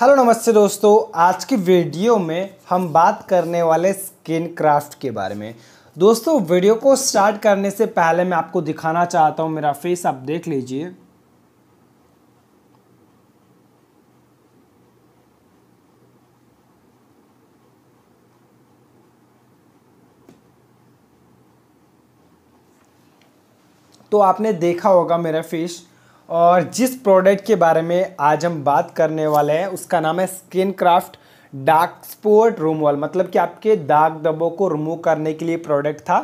hello नमस्ते दोस्तों आज की वीडियो में हम बात करने वाले स्किन क्राफ्ट के बारे में दोस्तों वीडियो को स्टार्ट करने से पहले मैं आपको दिखाना चाहता हूं मेरा फेस आप देख लीजिए तो आपने देखा होगा मेरा फेस और जिस प्रोडक्ट के बारे में आज हम बात करने वाले हैं उसका नाम है skin craft dark spot removal मतलब कि आपके दाग दबों को रिमूव करने के लिए प्रोडक्ट था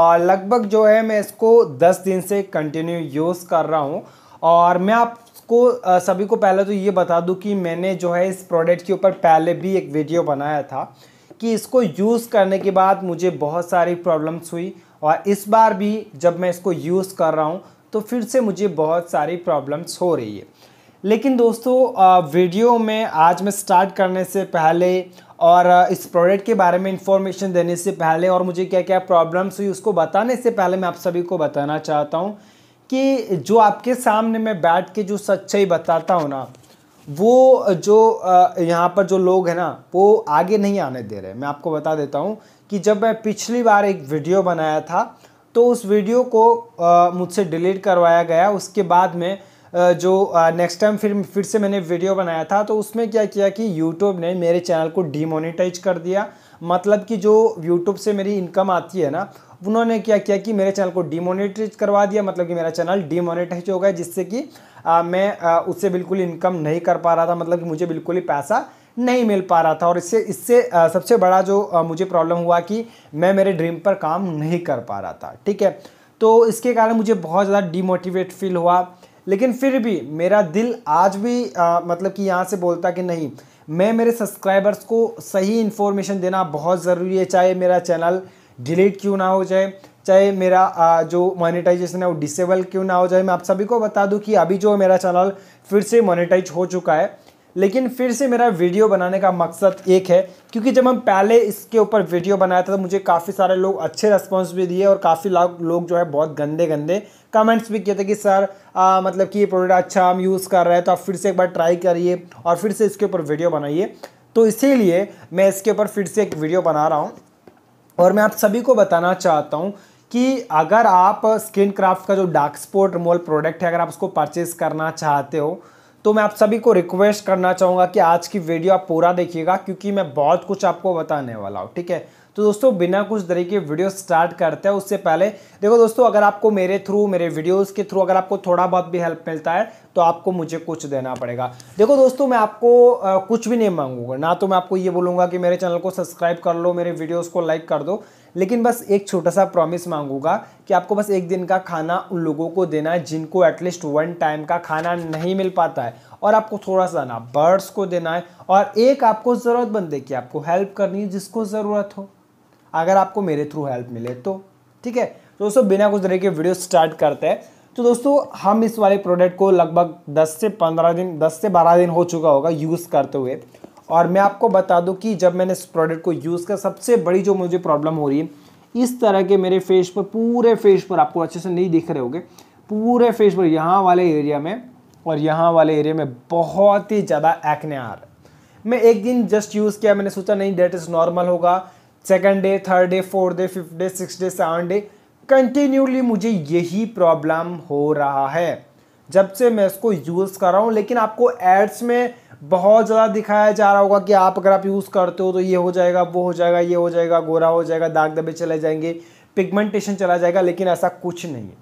और लगभग जो है मैं इसको 10 दिन से कंटिन्यू यूज़ कर रहा हूँ और मैं आपको सभी को पहले तो ये बता दूँ कि मैंने जो है इस प्रोडक्ट के ऊपर पहले भी एक वीडियो बनाया था कि इसको यूज़ करने के बाद मुझे बहुत सारी प्रॉब्लम्स हुई और इस बार भी जब मैं इसको यूज़ कर रहा हूँ तो फिर से मुझे बहुत सारी प्रॉब्लम्स हो रही है लेकिन दोस्तों वीडियो में आज मैं स्टार्ट करने से पहले और इस प्रोडक्ट के बारे में इंफॉर्मेशन देने से पहले और मुझे क्या क्या प्रॉब्लम्स हुई उसको बताने से पहले मैं आप सभी को बताना चाहता हूँ कि जो आपके सामने मैं बैठ के जो सच्चाई बताता हूँ ना वो जो यहाँ पर जो लोग हैं ना वो आगे नहीं आने दे रहे मैं आपको बता देता हूँ कि जब मैं पिछली बार एक वीडियो बनाया था तो उस वीडियो को मुझसे डिलीट करवाया गया उसके बाद में जो नेक्स्ट टाइम फिर फिर से मैंने वीडियो बनाया था तो उसमें क्या किया कि यूट्यूब ने मेरे चैनल को डीमोनेटाइज कर दिया मतलब कि जो यूट्यूब से मेरी इनकम आती है ना उन्होंने क्या किया कि मेरे चैनल को डीमोनेटाइज करवा दिया मतलब कि मेरा चैनल डीमोनेटाइज हो गया जिससे कि आ, मैं आ, उससे बिल्कुल इनकम नहीं कर पा रहा था मतलब कि मुझे बिल्कुल ही पैसा नहीं मिल पा रहा था और इससे इससे सबसे बड़ा जो मुझे प्रॉब्लम हुआ कि मैं मेरे ड्रीम पर काम नहीं कर पा रहा था ठीक है तो इसके कारण मुझे बहुत ज़्यादा डीमोटिवेट फील हुआ लेकिन फिर भी मेरा दिल आज भी आ, मतलब कि यहाँ से बोलता कि नहीं मैं मेरे सब्सक्राइबर्स को सही इन्फॉर्मेशन देना बहुत ज़रूरी है चाहे मेरा चैनल डिलीट क्यों ना हो जाए चाहे मेरा आ, जो मोनेटाइजेशन है वो डिसेबल क्यों ना हो जाए मैं आप सभी को बता दूं कि अभी जो मेरा चैनल फिर से मोनेटाइज हो चुका है लेकिन फिर से मेरा वीडियो बनाने का मकसद एक है क्योंकि जब हम पहले इसके ऊपर वीडियो बनाया था तो मुझे काफ़ी सारे लोग अच्छे रेस्पॉन्स भी दिए और काफ़ी लोग जो है बहुत गंदे गंदे कमेंट्स भी किए थे कि सर आ, मतलब कि ये प्रोडक्ट अच्छा हम यूज़ कर रहे हैं तो आप फिर से एक बार ट्राई करिए और फिर से इसके ऊपर वीडियो बनाइए तो इसीलिए मैं इसके ऊपर फिर से एक वीडियो बना रहा हूँ और मैं आप सभी को बताना चाहता हूँ कि अगर आप स्किन क्राफ्ट का जो डार्क स्पॉट रिमोल प्रोडक्ट है अगर आप उसको परचेज़ करना चाहते हो तो मैं आप सभी को रिक्वेस्ट करना चाहूँगा कि आज की वीडियो आप पूरा देखिएगा क्योंकि मैं बहुत कुछ आपको बताने वाला हूँ ठीक है तो दोस्तों बिना कुछ तरीके वीडियो स्टार्ट करते हैं उससे पहले देखो दोस्तों अगर आपको मेरे थ्रू मेरे वीडियोस के थ्रू अगर आपको थोड़ा बहुत भी हेल्प मिलता है तो आपको मुझे कुछ देना पड़ेगा देखो दोस्तों मैं आपको आ, कुछ भी नहीं मांगूंगा ना तो मैं आपको ये बोलूँगा कि मेरे चैनल को सब्सक्राइब कर लो मेरे वीडियोज़ को लाइक कर दो लेकिन बस एक छोटा सा प्रॉमिस मांगूंगा कि आपको बस एक दिन का खाना उन लोगों को देना है जिनको एटलीस्ट वन टाइम का खाना नहीं मिल पाता है और आपको थोड़ा सा ना बर्ड्स को देना है और एक आपको जरूरत है कि आपको हेल्प करनी है जिसको ज़रूरत हो अगर आपको मेरे थ्रू हेल्प मिले तो ठीक है तो दोस्तों बिना कुछ तरह के वीडियो स्टार्ट करते हैं तो दोस्तों हम इस वाले प्रोडक्ट को लगभग 10 से 15 दिन 10 से 12 दिन हो चुका होगा यूज़ करते हुए और मैं आपको बता दूं कि जब मैंने इस प्रोडक्ट को यूज़ किया सबसे बड़ी जो मुझे प्रॉब्लम हो रही है इस तरह के मेरे फेस पर पूरे फेस पर आपको अच्छे से नहीं दिख रहे होंगे पूरे फेस पर यहाँ वाले एरिया में और यहाँ वाले एरिया में बहुत ही ज़्यादा एक्ने आ रहा है मैं एक दिन जस्ट यूज़ किया मैंने सोचा नहीं डेट इज़ नॉर्मल होगा second day third day fourth day fifth day six day seven day continuously मुझे यही प्रॉब्लम हो रहा है जब से मैं इसको यूज़ कर रहा हूँ लेकिन आपको एड्स में बहुत ज़्यादा दिखाया जा रहा होगा कि आप अगर आप यूज़ करते हो तो ये हो जाएगा वो हो जाएगा ये हो जाएगा गोरा हो जाएगा दाग दबे चले जाएंगे पिगमेंटेशन चला जाएगा लेकिन ऐसा कुछ नहीं है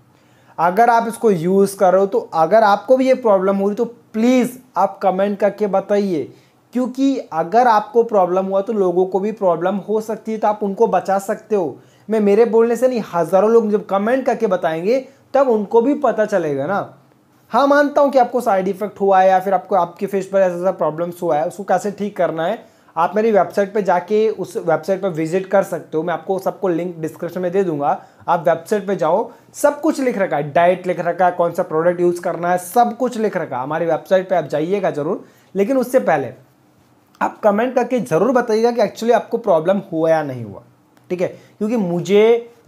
अगर आप इसको यूज़ कर रहे हो तो अगर आपको भी ये प्रॉब्लम हो रही तो प्लीज़ आप कमेंट करके बताइए क्योंकि अगर आपको प्रॉब्लम हुआ तो लोगों को भी प्रॉब्लम हो सकती है तो आप उनको बचा सकते हो मैं मेरे बोलने से नहीं हज़ारों लोग जब कमेंट करके बताएंगे तब उनको भी पता चलेगा ना हाँ मानता हूँ कि आपको साइड इफेक्ट हुआ है या फिर आपको आपके फेस पर ऐसा ऐसा प्रॉब्लम्स हुआ है उसको कैसे ठीक करना है आप मेरी वेबसाइट पे जाके उस वेबसाइट पर विजिट कर सकते हो मैं आपको सबको लिंक डिस्क्रिप्शन में दे दूंगा आप वेबसाइट पे जाओ सब कुछ लिख रखा है डाइट लिख रखा है कौन सा प्रोडक्ट यूज़ करना है सब कुछ लिख रखा है हमारी वेबसाइट पे आप जाइएगा ज़रूर लेकिन उससे पहले आप कमेंट करके ज़रूर बताइएगा कि एक्चुअली आपको प्रॉब्लम हुआ या नहीं हुआ ठीक है क्योंकि मुझे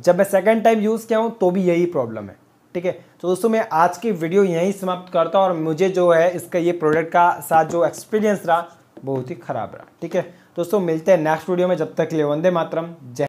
जब मैं सेकेंड टाइम यूज़ किया हूँ तो भी यही प्रॉब्लम है ठीक है तो दोस्तों मैं आज की वीडियो यहीं समाप्त करता हूँ और मुझे जो है इसका ये प्रोडक्ट का साथ जो एक्सपीरियंस रहा बहुत ही ख़राब रहा ठीक है दोस्तों मिलते हैं नेक्स्ट वीडियो में जब तक लिए वंदे मातरम जय